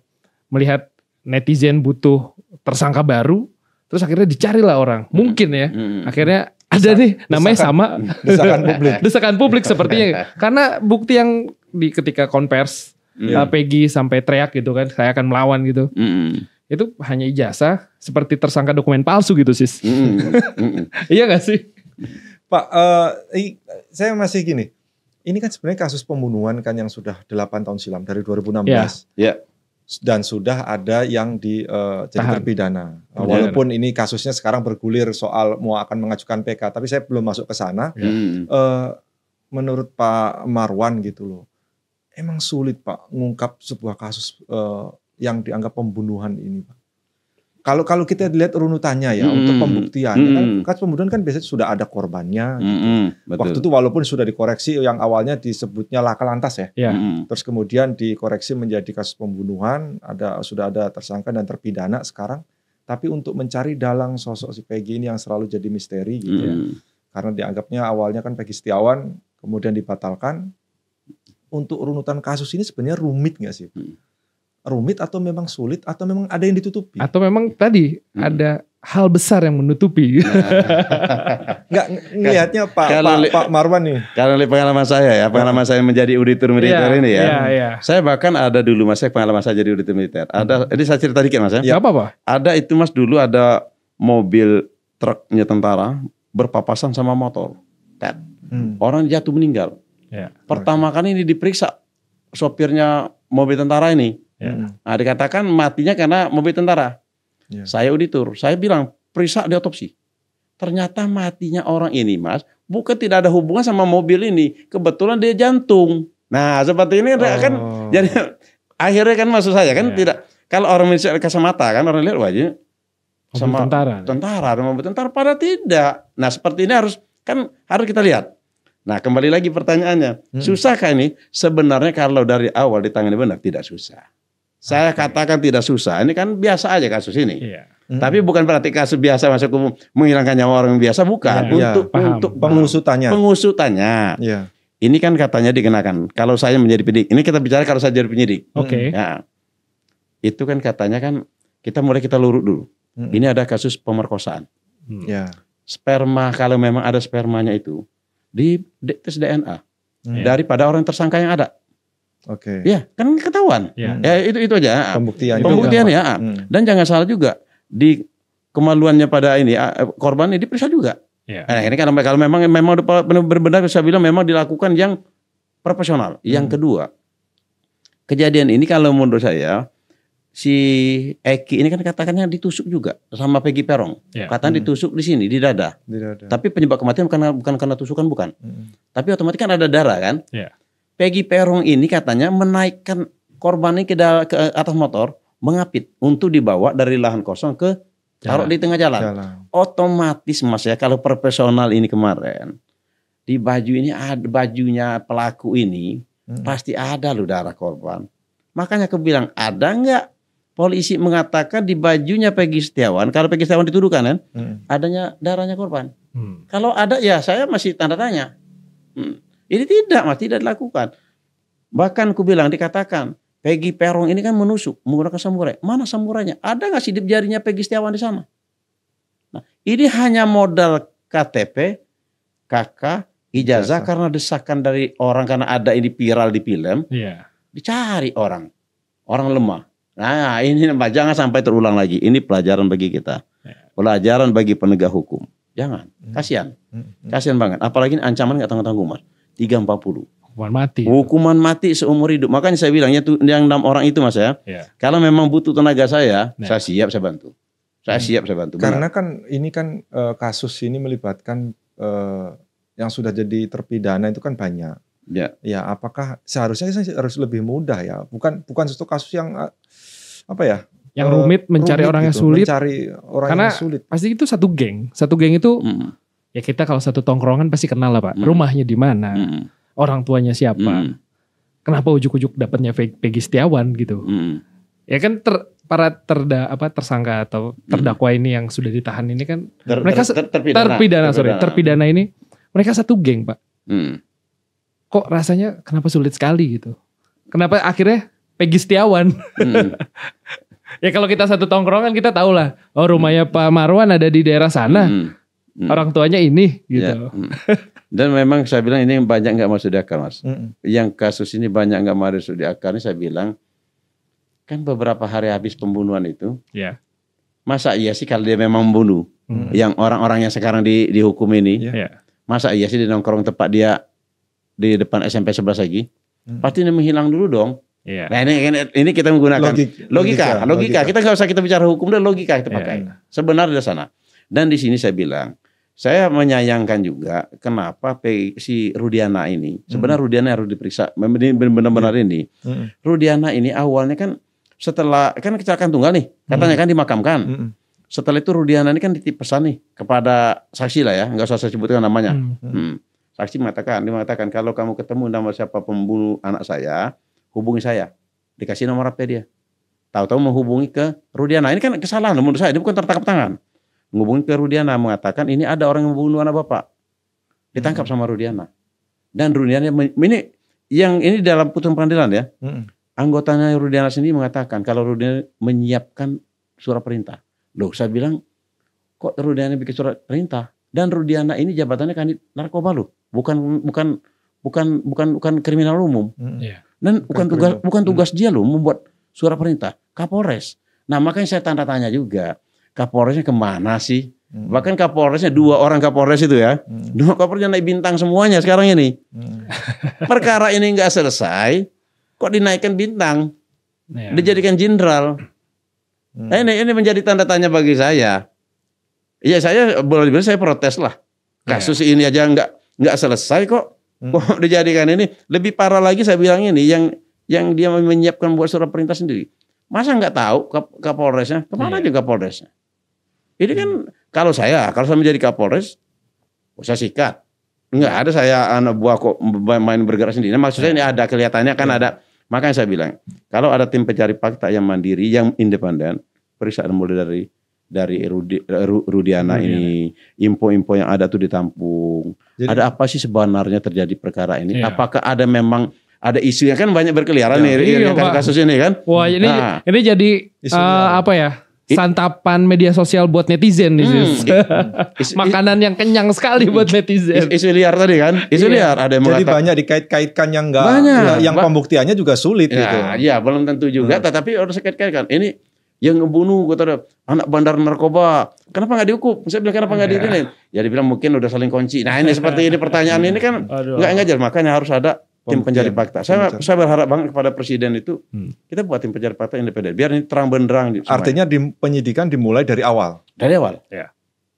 melihat netizen butuh tersangka baru, terus akhirnya dicarilah orang. Mungkin ya. Hmm. Akhirnya ada Desa, nih namanya sama *laughs* desakan publik. *laughs* desakan publik sepertinya *laughs* karena bukti yang di ketika konvers hmm. Peggy sampai teriak gitu kan, saya akan melawan gitu. Hmm itu hanya ijazah seperti tersangka dokumen palsu gitu sis. Mm -mm. *laughs* iya gak sih? Pak, uh, saya masih gini. Ini kan sebenarnya kasus pembunuhan kan yang sudah 8 tahun silam dari 2016. Yeah. Yeah. Dan sudah ada yang di uh, jadi Tahan. terpidana. Eh, walaupun ini kasusnya sekarang bergulir soal mau akan mengajukan PK, tapi saya belum masuk ke sana. Yeah. Iya. Mm. Uh, menurut Pak Marwan gitu loh. Emang sulit Pak ngungkap sebuah kasus uh, yang dianggap pembunuhan ini, Pak? Kalau kalau kita lihat runutannya ya mm -hmm. untuk pembuktian, mm -hmm. kan kasus pembunuhan kan biasanya sudah ada korbannya. Mm -hmm. gitu. Waktu itu walaupun sudah dikoreksi yang awalnya disebutnya laka lantas ya, yeah. mm -hmm. terus kemudian dikoreksi menjadi kasus pembunuhan, ada sudah ada tersangka dan terpidana sekarang. Tapi untuk mencari dalang sosok si Peggy ini yang selalu jadi misteri gitu mm -hmm. ya, karena dianggapnya awalnya kan Peggy Setiawan kemudian dibatalkan. Untuk runutan kasus ini sebenarnya rumit nggak sih? Mm -hmm rumit atau memang sulit atau memang ada yang ditutupi? Atau memang tadi hmm. ada hal besar yang menutupi. Nah. *laughs* Nggak ngelihatnya Pak kalau, Pak, Pak Marwan nih. Kalau pengalaman saya ya, pengalaman saya menjadi auditor militer yeah, ini ya. Yeah, yeah. Saya bahkan ada dulu Mas, saya pengalaman saya jadi auditor militer. Ada hmm. ini saya cerita dikit Mas ya. Ya apa pak Ada itu Mas dulu ada mobil truknya tentara berpapasan sama motor. Ted. Hmm. hmm. Orang jatuh meninggal. yeah. Pertama kali ini diperiksa sopirnya mobil tentara ini Ya. Hmm. Nah, dikatakan matinya karena mobil tentara. Ya. Saya auditor, saya bilang periksa di otopsi. Ternyata matinya orang ini, Mas, bukan tidak ada hubungan sama mobil ini. Kebetulan dia jantung. Nah, seperti ini kan, oh. kan jadi *laughs* akhirnya kan maksud saya kan ya. tidak kalau orang misalnya kacamata kan orang lihat wajib sama tentara. Tentara, mobil tentara pada tidak. Nah, seperti ini harus kan harus kita lihat. Nah, kembali lagi pertanyaannya, hmm. susahkah ini? Sebenarnya kalau dari awal ditangani benar tidak susah. Saya katakan tidak susah. Ini kan biasa aja kasus ini. Iya. Hmm. Tapi bukan berarti kasus biasa masuk menghilangkan nyawa orang biasa bukan. Ya, untuk ya, paham. pengusutannya. Pengusutannya. Ya. Ini kan katanya dikenakan. Kalau saya menjadi penyidik, ini kita bicara kalau saya jadi penyidik. Oke. Okay. Ya. Itu kan katanya kan kita mulai kita luruh dulu. Hmm. Ini ada kasus pemerkosaan. Hmm. Ya. Sperma kalau memang ada spermanya itu di, di tes DNA hmm. Iya. daripada orang tersangka yang ada. Oke. Okay. Ya, kan ketahuan. Ya, ya, ya itu itu aja. Pembuktian. Pembuktian ya. Hmm. Dan jangan salah juga di kemaluannya pada ini eh, korban ini diperiksa juga. Ya. Nah, ini kan kalau memang memang benar-benar saya bilang memang dilakukan yang profesional. Yang hmm. kedua, kejadian ini kalau menurut saya si Eki ini kan katakannya ditusuk juga sama Peggy Perong. Ya. Katanya hmm. ditusuk di sini di dada. di dada. Tapi penyebab kematian bukan bukan karena tusukan bukan. Hmm. Tapi otomatis kan ada darah kan. Ya. Peggy Perong ini katanya menaikkan korbannya ke, ke atas motor, mengapit untuk dibawa dari lahan kosong ke taruh di tengah jalan. jalan. Otomatis Mas ya kalau profesional ini kemarin di baju ini ada bajunya pelaku ini hmm. pasti ada loh darah korban. Makanya aku bilang ada nggak polisi mengatakan di bajunya Pegi Setiawan kalau Pegi Setiawan dituduhkan kan hmm. adanya darahnya korban. Hmm. Kalau ada ya saya masih tanda tanya. Hmm. Ini tidak, mas, tidak dilakukan. Bahkan ku bilang dikatakan Peggy Perong ini kan menusuk menggunakan samurai. Mana samurainya? Ada nggak sidip jarinya Peggy Setiawan di sana? Nah, ini hanya modal KTP, KK, ijazah karena desakan dari orang karena ada ini viral di film. Yeah. Dicari orang, orang lemah. Nah ini mbak jangan sampai terulang lagi. Ini pelajaran bagi kita, iya. pelajaran bagi penegak hukum. Jangan, hmm. kasihan, hmm, hmm. kasihan banget. Apalagi ini ancaman nggak tanggung tanggung mas tiga 340. Hukuman mati. Hukuman mati seumur hidup. Makanya saya bilangnya tuh yang enam orang itu mas ya. Yeah. Kalau memang butuh tenaga saya, yeah. saya siap saya bantu. Saya hmm. siap saya bantu. Karena kan ini kan uh, kasus ini melibatkan uh, yang sudah jadi terpidana itu kan banyak. Ya. Ya apakah seharusnya harus lebih mudah ya? Bukan bukan suatu kasus yang eh, apa ya? Yang rumit mencari rumit orang gitu, yang sulit. Mencari orang Karena yang sulit. Pasti itu satu geng. Satu geng itu. Hmm ya kita kalau satu tongkrongan pasti kenal lah pak hmm. rumahnya di mana hmm. orang tuanya siapa hmm. kenapa ujuk-ujuk dapatnya Peggy Setiawan gitu hmm. ya kan ter, para terda apa tersangka atau hmm. terdakwa hmm. ini yang sudah ditahan ini kan ter, mereka ter, ter, terpidana, terpidana, terpidana sorry terpidana ini mereka satu geng pak hmm. kok rasanya kenapa sulit sekali gitu kenapa akhirnya Peggy Setiawan hmm. *laughs* ya kalau kita satu tongkrongan kita tahu lah oh rumahnya hmm. Pak Marwan ada di daerah sana hmm hmm. orang tuanya ini gitu. Ya. Hmm. Dan memang saya bilang ini banyak nggak masuk di akal mas. Hmm. Yang kasus ini banyak nggak masuk di akal ini saya bilang kan beberapa hari habis pembunuhan itu. Ya. Masa iya sih kalau dia memang membunuh hmm. yang orang-orang yang sekarang di, dihukum ini. Ya. ya. Masa iya sih di nongkrong tempat dia di depan SMP 11 lagi. Hmm. Pasti ini menghilang dulu dong. Yeah. Nah ini, ini, kita menggunakan Logik, logika, logika, logika. Kita nggak usah kita bicara hukum, dan logika kita ya. pakai. yeah. Sebenarnya di sana. Dan di sini saya bilang, saya menyayangkan juga kenapa si Rudiana ini, hmm. sebenarnya Rudiana harus diperiksa, benar-benar hmm. ini. Hmm. Rudiana ini awalnya kan setelah, kan kecelakaan tunggal nih, hmm. katanya hmm. kan dimakamkan. Hmm. Setelah itu Rudiana ini kan dititip pesan nih kepada saksi lah ya, nggak usah saya sebutkan namanya. Hmm. Hmm. Saksi mengatakan, dia mengatakan kalau kamu ketemu nama siapa pembunuh anak saya, hubungi saya. Dikasih nomor HP dia tahu-tahu menghubungi ke Rudiana. Ini kan kesalahan menurut saya, ini bukan tertangkap tangan menghubungi ke Rudiana mengatakan ini ada orang yang membunuh anak bapak. Ditangkap hmm. sama Rudiana. Dan Rudiana ini yang ini dalam putusan pengadilan ya. Hmm. Anggotanya Rudiana sendiri mengatakan kalau Rudiana menyiapkan surat perintah. Loh, saya bilang kok Rudiana bikin surat perintah? Dan Rudiana ini jabatannya kan narkoba loh, bukan bukan bukan bukan bukan kriminal umum. Hmm. Iya. Dan bukan, bukan tugas bukan hmm. tugas hmm. dia loh membuat surat perintah Kapolres. Nah, makanya saya tanda tanya juga Kapolresnya kemana sih? Hmm. Bahkan Kapolresnya dua orang Kapolres itu ya, hmm. dua Kapolresnya naik bintang semuanya sekarang ini. Hmm. *laughs* Perkara ini nggak selesai, kok dinaikkan bintang, ya. dijadikan jenderal. Hmm. Nah, ini ini menjadi tanda tanya bagi saya. Iya saya boleh dibilang saya protes lah. Ya. Kasus ya. ini aja nggak nggak selesai kok. Hmm. Kok *laughs* dijadikan ini lebih parah lagi saya bilang ini yang yang dia menyiapkan buat surat perintah sendiri. Masa nggak tahu Kapolresnya? Kemana ya. aja Kapolresnya? Ini kan hmm. kalau saya, kalau saya menjadi Kapolres, saya sikat. Enggak ada saya anak buah kok main bergerak sendiri. Nah, maksud ini ya. ada kelihatannya kan ya. ada. Makanya saya bilang, kalau ada tim pencari fakta yang mandiri, yang independen, periksaan mulai dari dari Rudi, Rudiana ini, info-info yang ada tuh ditampung. Jadi, ada apa sih sebenarnya terjadi perkara ini? Iya. Apakah ada memang ada isu isunya kan banyak berkeliaran ya, nih iya, kasus, kasus ini kan? Wah, ini nah, ini jadi uh, apa ya? santapan media sosial buat netizen hmm. is, *laughs* makanan yang kenyang sekali buat netizen isu liar tadi kan isu iya. liar ada yang jadi mengatakan. banyak dikait-kaitkan yang enggak Ya, yang ba pembuktiannya juga sulit ya, gitu ya belum tentu juga hmm. tetapi harus dikait-kaitkan ini yang ngebunuh kata anak bandar narkoba kenapa nggak dihukum saya bilang kenapa nggak yeah. dihukum ya dibilang mungkin udah saling kunci nah ini seperti ini pertanyaan ini kan nggak ngajar, makanya harus ada tim pencari fakta. Saya saya berharap banget kepada presiden itu hmm. kita buat tim pencari fakta independen. Biar ini terang benderang. Artinya di penyidikan dimulai dari awal. Dari awal. Ya.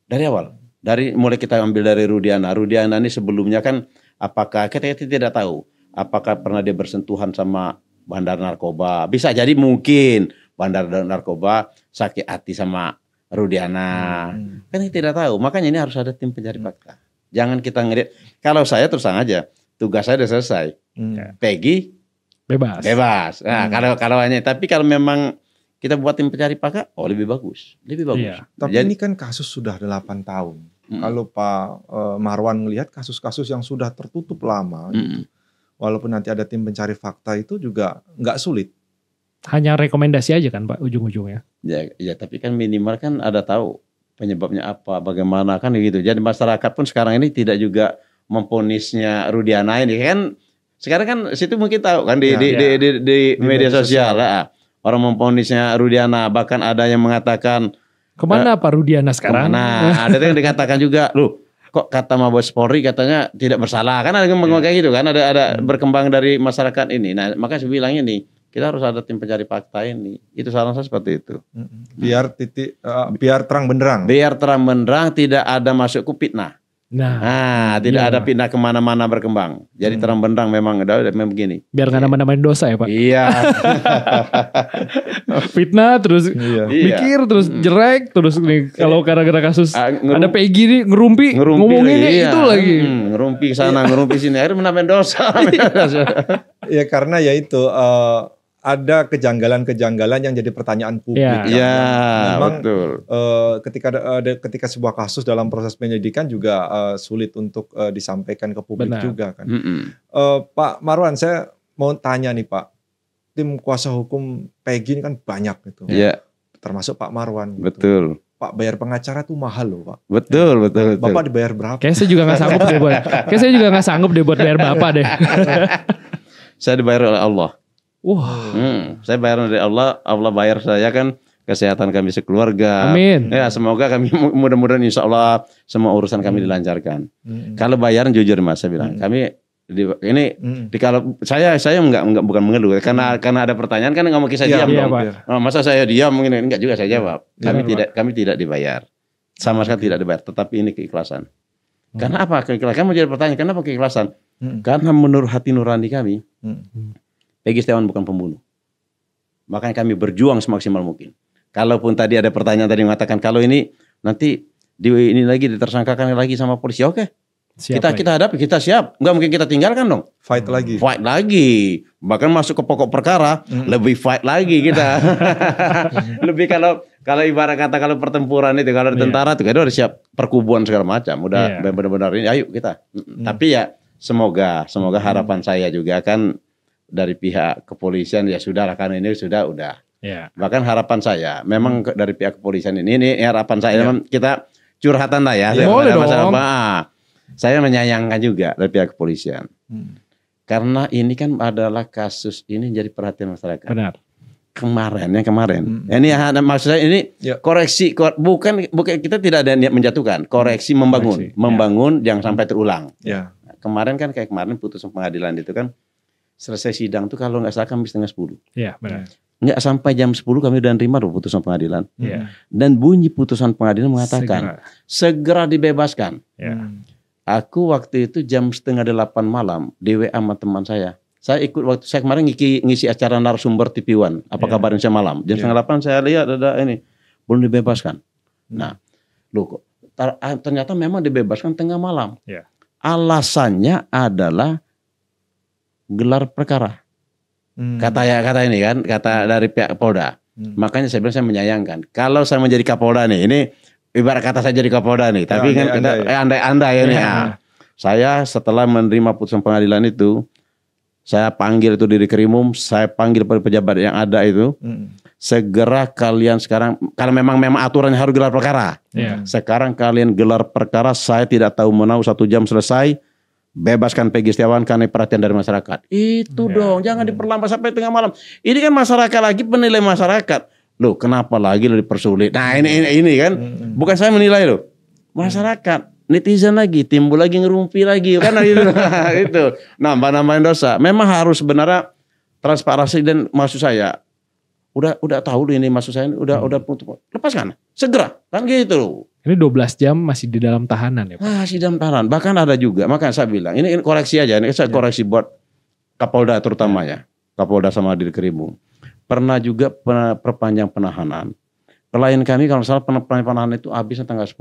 Dari awal. Dari mulai kita ambil dari Rudiana. Rudiana ini sebelumnya kan apakah kita, kita tidak tahu apakah pernah dia bersentuhan sama bandar narkoba. Bisa jadi mungkin bandar narkoba sakit hati sama Rudiana. Hmm. Kan kita tidak tahu. Makanya ini harus ada tim pencari fakta. Hmm. Jangan kita ngelihat. Kalau saya terus aja tugas saya sudah selesai. Hmm. Peggy bebas. Bebas. Nah, hmm. kalau kalau hanya tapi kalau memang kita buat tim pencari pakai, oh lebih bagus, lebih bagus. Iya. Tapi Jadi, ini kan kasus sudah 8 tahun. Hmm. Kalau Pak eh, Marwan melihat kasus-kasus yang sudah tertutup lama, hmm. gitu, walaupun nanti ada tim pencari fakta itu juga nggak sulit. Hanya rekomendasi aja kan Pak ujung-ujungnya. Ya, ya tapi kan minimal kan ada tahu penyebabnya apa, bagaimana kan gitu. Jadi masyarakat pun sekarang ini tidak juga memponisnya Rudiana ini kan sekarang kan situ mungkin tahu kan di ya, di, ya. di di di, di media, media sosial, sosial. Lah, ya. orang memponisnya Rudiana bahkan ada yang mengatakan kemana uh, Pak Rudiana sekarang? Nah *laughs* ada yang dikatakan juga lu kok kata Mabes Polri katanya tidak bersalah kan ada yang ya. gitu kan ada ada hmm. berkembang dari masyarakat ini. Nah maka saya bilangnya nih kita harus ada tim pencari fakta ini. Itu saran saya seperti itu. Hmm, hmm. Biar titik uh, biar terang benderang. Biar terang benderang tidak ada masuk kupit nah Nah, nah tidak iya. ada pindah kemana-mana berkembang. Jadi hmm. terang benderang memang memang begini. Biar nggak iya. nama-namain dosa ya pak. Iya. *laughs* Fitnah terus iya. mikir terus hmm. jelek terus nih kalau eh, gara-gara kasus uh, ah, ngerum, ada Peggy nih ngerumpi, ngerumpi ngomonginnya iya. itu lagi. Hmm, ngerumpi sana ngerumpi sini akhirnya menamain dosa. *laughs* ya karena ya itu uh, ada kejanggalan-kejanggalan yang jadi pertanyaan publik. Iya, ya, Memang, betul. Uh, ketika uh, ketika sebuah kasus dalam proses penyidikan juga uh, sulit untuk uh, disampaikan ke publik Benar. juga kan. Mm -mm. Uh, Pak Marwan, saya mau tanya nih Pak, tim kuasa hukum Peggy ini kan banyak gitu. Iya. Yeah. Termasuk Pak Marwan. Gitu. Betul. Pak bayar pengacara tuh mahal loh pak. Betul ya. betul. betul. Bapak dibayar berapa? Kayaknya saya juga gak sanggup deh buat. Kayaknya saya juga gak sanggup deh buat bayar bapak deh. *laughs* saya dibayar oleh Allah. Wah. Hmm, saya bayar dari Allah, Allah bayar saya kan kesehatan kami sekeluarga. Amin. Ya, semoga kami *laughs* mudah-mudahan insya Allah semua urusan kami hmm. dilancarkan. Hmm. Kalau bayar jujur Mas saya bilang, hmm. kami di, ini hmm. di kalau saya saya enggak, enggak bukan mengeluh karena hmm. karena ada pertanyaan kan nggak mau kisah ya, diam iya, dong. Oh, masa saya diam mungkin enggak juga saya jawab. Iya, kami ya, tidak Pak. kami tidak dibayar. Sama sekali tidak dibayar, tetapi ini keikhlasan. Hmm. Karena apa? Keikhlasan kamu jadi pertanyaan, kenapa keikhlasan? Hmm. Karena menurut hati nurani kami. Hmm. Peggy Setiawan bukan pembunuh. Makanya kami berjuang semaksimal mungkin. Kalaupun tadi ada pertanyaan tadi mengatakan kalau ini nanti di ini lagi ditersangkakan lagi sama polisi, oke. Siap, kita kita hadapi, kita siap. Enggak mungkin kita tinggalkan dong. Fight lagi. Fight lagi. Bahkan masuk ke pokok perkara, hmm. lebih fight lagi kita. *laughs* lebih kalau kalau ibarat kata kalau pertempuran itu kalau di iya. tentara itu kan udah siap perkubuan segala macam. Udah yeah. benar-benar ini ayo kita. Hmm. Tapi ya semoga semoga mm. harapan hmm. saya juga kan dari pihak kepolisian ya sudah lah karena ini sudah udah. Yeah. Bahkan harapan saya memang dari pihak kepolisian ini ini harapan saya yeah. Ya. kita curhatan lah ya. Yeah, boleh dong. Masalah, saya menyayangkan juga dari pihak kepolisian. Hmm. Karena ini kan adalah kasus ini jadi perhatian masyarakat. Benar. Kemarin ya kemarin. Hmm. Ini ada maksud ini ya. koreksi kor, bukan bukan kita tidak ada niat menjatuhkan, koreksi membangun, koreksi. Ya. membangun yeah. jangan sampai terulang. Ya. kemarin kan kayak kemarin putusan pengadilan itu kan selesai sidang tuh kalau nggak salah kami setengah sepuluh. Iya benar. Nggak sampai jam sepuluh kami udah nerima loh putusan pengadilan. Yeah. Dan bunyi putusan pengadilan mengatakan segera, segera dibebaskan. Yeah. Aku waktu itu jam setengah delapan malam DWA sama teman saya. Saya ikut waktu saya kemarin ngisi, ngisi acara narasumber TV One. Apa yeah. kabar Indonesia malam? Jam yeah. setengah delapan saya lihat ada ini belum dibebaskan. Hmm. Nah, loh kok ah, ternyata memang dibebaskan tengah malam. Yeah. Alasannya adalah gelar perkara. Hmm. Kata ya kata ini kan, kata dari pihak Polda. Hmm. Makanya saya bilang saya menyayangkan. Kalau saya menjadi Kapolda nih, ini ibarat kata saya jadi Kapolda nih, ya, tapi kan ya, kan anda anda andai ya, ya. nih. Ya. Saya setelah menerima putusan pengadilan itu, saya panggil itu diri krimum, saya panggil pada pejabat yang ada itu. Hmm. Segera kalian sekarang, karena memang memang aturannya harus gelar perkara. Yeah. Sekarang kalian gelar perkara, saya tidak tahu menau satu jam selesai bebaskan Peggy Setiawan karena perhatian dari masyarakat. Itu ya. dong, jangan hmm. diperlambat sampai tengah malam. Ini kan masyarakat lagi penilai masyarakat. Loh, kenapa lagi lo dipersulit? Nah, ini ini, ini kan hmm. bukan saya menilai loh. Masyarakat, netizen lagi, timbul lagi ngerumpi lagi kan itu. *laughs* Nah, itu. Nah, nambah-nambahin dosa. Memang harus sebenarnya transparansi dan maksud saya udah udah tahu ini maksud saya udah hmm. udah lepaskan segera kan gitu ini 12 jam masih di dalam tahanan ya Pak? Ah, masih dalam tahanan. Bahkan ada juga, Maka saya bilang, ini, ini koreksi aja, ini saya ya. koreksi buat Kapolda terutama ya. ya Kapolda sama kerimu. Pernah juga perpanjang penahanan. Klien kami kalau salah perpanjang penahanan itu habisnya tanggal 10.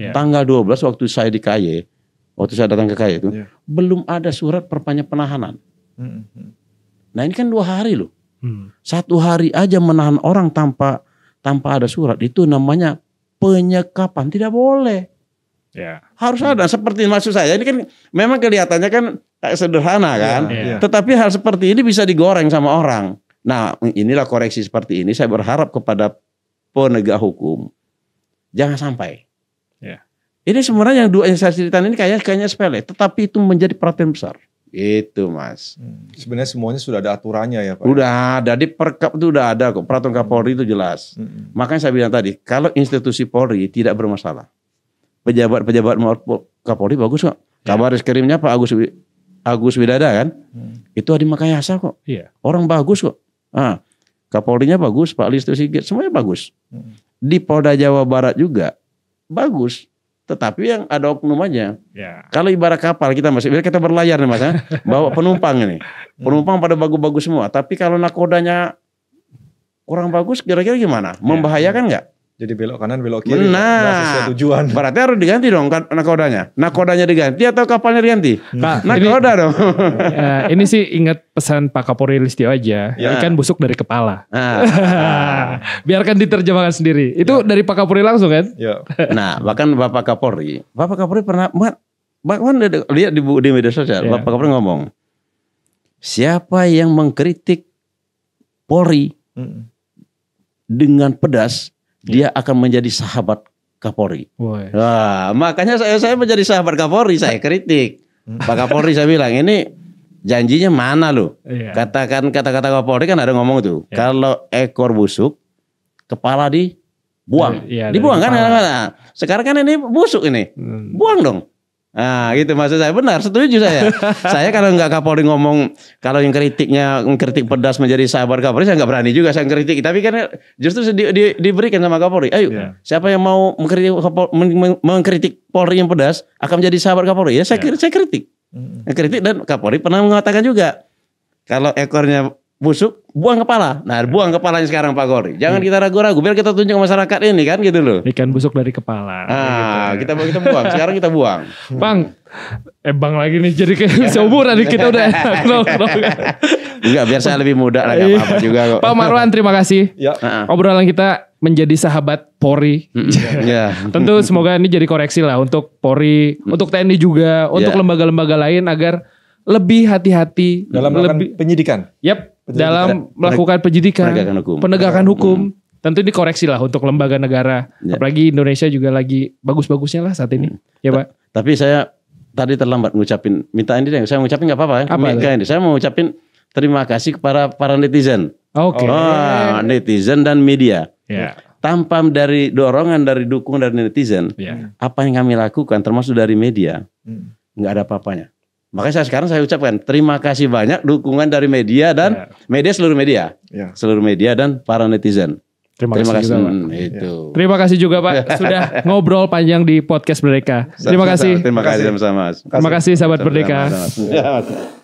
Ya. Tanggal 12 waktu saya di KY, waktu saya datang ke KY itu, Ya. belum ada surat perpanjang penahanan. -hmm. Nah ini kan dua hari loh. Hmm. Satu hari aja menahan orang tanpa tanpa ada surat itu namanya penyekapan tidak boleh. Yeah. Harus ada seperti maksud saya ini kan memang kelihatannya kan kayak sederhana kan, yeah, yeah. tetapi hal seperti ini bisa digoreng sama orang. Nah inilah koreksi seperti ini saya berharap kepada penegak hukum jangan sampai. Yeah. Ini sebenarnya yang dua yang saya ceritakan ini kayaknya kayaknya sepele, tetapi itu menjadi perhatian besar. Itu mas. Hmm. Sebenarnya semuanya sudah ada aturannya ya Pak? sudah ada, di perkap itu sudah ada kok. Peraturan hmm. Kapolri itu jelas. Hmm. Makanya saya bilang tadi, kalau institusi Polri tidak bermasalah. Pejabat-pejabat Kapolri bagus kok. Ya. Kabar reskrimnya Pak Agus Agus Widada kan? Hmm. Itu Adi Makayasa kok. Iya. Orang bagus kok. Ah, Kapolrinya bagus, Pak Listo Sigit, semuanya bagus. Hmm. Di Polda Jawa Barat juga bagus tetapi yang ada oknum aja. Ya. Kalau ibarat kapal kita masih kita berlayar nih mas, ya. bawa penumpang ini, *laughs* penumpang pada bagus-bagus semua. Tapi kalau nakodanya kurang bagus, kira-kira gimana? Ya. Membahayakan nggak? jadi belok kanan belok kiri nah sesuai tujuan berarti harus diganti dong kan nakodanya nakodanya diganti atau kapalnya diganti pak nah, nakoda ini, dong uh, *laughs* ini sih ingat pesan pak Kapolri Listio aja ya. ikan busuk dari kepala nah. *laughs* biarkan diterjemahkan sendiri itu ya. dari pak Kapolri langsung kan ya. *laughs* nah bahkan bapak Kapolri bapak Kapolri pernah bahkan lihat di, di media sosial ya. bapak Kapolri ngomong siapa yang mengkritik Polri hmm. dengan pedas dia akan menjadi sahabat Kapolri. Wah, makanya saya saya menjadi sahabat Kapolri, saya kritik. Pak Kapolri saya bilang ini janjinya mana loh? Iya. Katakan kata-kata Kapolri kan ada ngomong tuh. Iya. Kalau ekor busuk, kepala dibuang. Yeah, iya, dibuang kan? Kepala. Nah, sekarang kan ini busuk ini. Hmm. Buang dong. Nah gitu maksud saya benar setuju saya. *laughs* saya kalau nggak Kapolri ngomong kalau yang kritiknya kritik pedas menjadi sabar Kapolri saya nggak berani juga saya kritik. Tapi kan justru di, di, diberikan sama Kapolri. Ayo yeah. siapa yang mau mengkritik, mengkritik Polri yang pedas akan menjadi sabar Kapolri ya saya, yeah. saya kritik. Mm -hmm. Kritik dan Kapolri pernah mengatakan juga kalau ekornya busuk, buang kepala. Nah, iya. buang kepalanya sekarang Pak Gori, Jangan iya. kita ragu-ragu, biar kita tunjuk masyarakat ini kan gitu loh. Ikan busuk dari kepala. Ah, gitu. Ya. kita kita buang. Sekarang kita buang. *laughs* Bang, eh bang lagi nih jadi kayak *laughs* seumur nih kita udah. no, *laughs* no. Enggak, biar saya lebih muda lah iya. apa-apa juga kok. Pak Marwan, terima kasih. Ya. Obrolan kita menjadi sahabat Polri. Yeah. Tentu semoga ini jadi koreksi lah untuk Polri, untuk TNI juga, untuk lembaga-lembaga yeah. lain agar lebih hati-hati dalam lebih penyidikan. Yap, Betul, dalam melakukan penyidikan, penegakan hukum, penegakan hmm. hukum. Hmm. tentu ini koreksi lah untuk lembaga negara, ya. apalagi Indonesia juga lagi bagus-bagusnya lah saat ini, hmm. ya pak. Tapi saya tadi terlambat ngucapin, minta ini deh, saya ngucapin nggak apa-apa ya, apa ini. saya mau ngucapin terima kasih kepada para netizen, oke, okay. oh, netizen dan media. Ya. Tanpa dari dorongan dari dukung dari netizen, ya. apa yang kami lakukan termasuk dari media, hmm. nggak hmm. ada apa-apanya. Makanya saya sekarang saya ucapkan terima kasih banyak dukungan dari media dan yeah. media seluruh media, yeah. seluruh media dan para netizen. Terima, terima kasih, kasih juga, hmm, Itu. Yeah. Terima kasih juga Pak *laughs* sudah ngobrol panjang di podcast mereka. Terima kasih. Terima kasih sama-sama. Terima kasih sahabat Berdeka. *laughs*